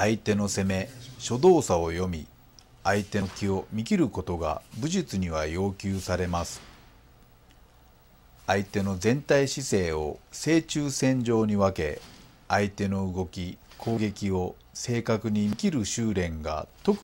相手の攻め初動作を読み相手の気を見切ることが武術には要求されます相手の全体姿勢を正中線上に分け相手の動き攻撃を正確に見切る修練が特